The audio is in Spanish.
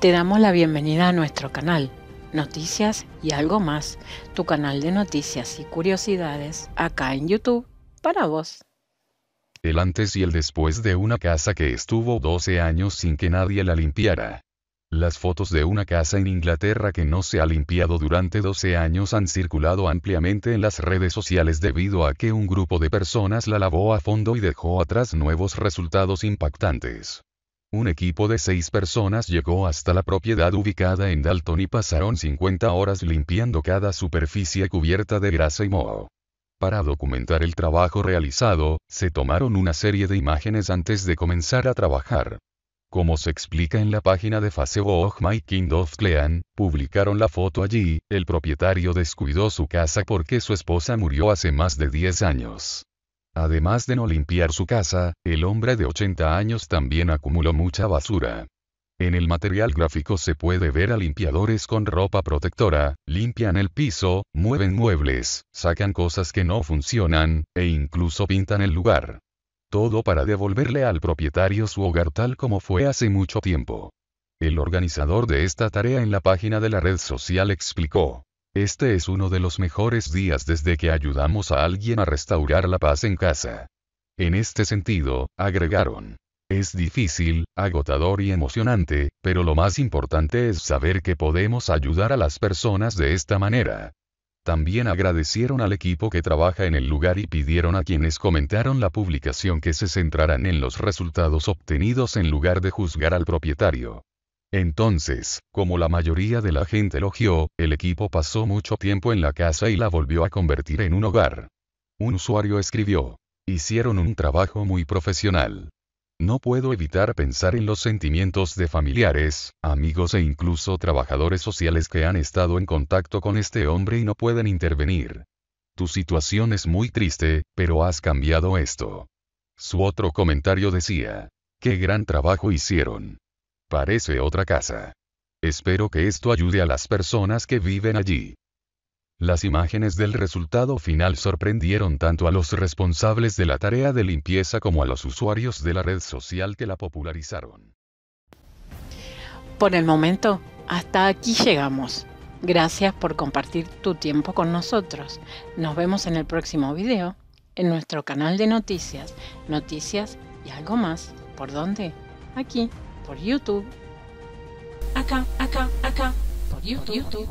Te damos la bienvenida a nuestro canal, Noticias y algo más, tu canal de noticias y curiosidades acá en YouTube para vos. El antes y el después de una casa que estuvo 12 años sin que nadie la limpiara. Las fotos de una casa en Inglaterra que no se ha limpiado durante 12 años han circulado ampliamente en las redes sociales debido a que un grupo de personas la lavó a fondo y dejó atrás nuevos resultados impactantes. Un equipo de seis personas llegó hasta la propiedad ubicada en Dalton y pasaron 50 horas limpiando cada superficie cubierta de grasa y moho. Para documentar el trabajo realizado, se tomaron una serie de imágenes antes de comenzar a trabajar. Como se explica en la página de Facebook Kind of Clean, publicaron la foto allí, el propietario descuidó su casa porque su esposa murió hace más de 10 años. Además de no limpiar su casa, el hombre de 80 años también acumuló mucha basura. En el material gráfico se puede ver a limpiadores con ropa protectora, limpian el piso, mueven muebles, sacan cosas que no funcionan, e incluso pintan el lugar. Todo para devolverle al propietario su hogar tal como fue hace mucho tiempo. El organizador de esta tarea en la página de la red social explicó, este es uno de los mejores días desde que ayudamos a alguien a restaurar la paz en casa. En este sentido, agregaron. Es difícil, agotador y emocionante, pero lo más importante es saber que podemos ayudar a las personas de esta manera. También agradecieron al equipo que trabaja en el lugar y pidieron a quienes comentaron la publicación que se centraran en los resultados obtenidos en lugar de juzgar al propietario. Entonces, como la mayoría de la gente elogió, el equipo pasó mucho tiempo en la casa y la volvió a convertir en un hogar. Un usuario escribió. Hicieron un trabajo muy profesional. No puedo evitar pensar en los sentimientos de familiares, amigos e incluso trabajadores sociales que han estado en contacto con este hombre y no pueden intervenir. Tu situación es muy triste, pero has cambiado esto. Su otro comentario decía, qué gran trabajo hicieron. Parece otra casa. Espero que esto ayude a las personas que viven allí. Las imágenes del resultado final sorprendieron tanto a los responsables de la tarea de limpieza como a los usuarios de la red social que la popularizaron. Por el momento, hasta aquí llegamos. Gracias por compartir tu tiempo con nosotros. Nos vemos en el próximo video, en nuestro canal de noticias, noticias y algo más. ¿Por dónde? Aquí por YouTube. Acá, acá, acá, por YouTube.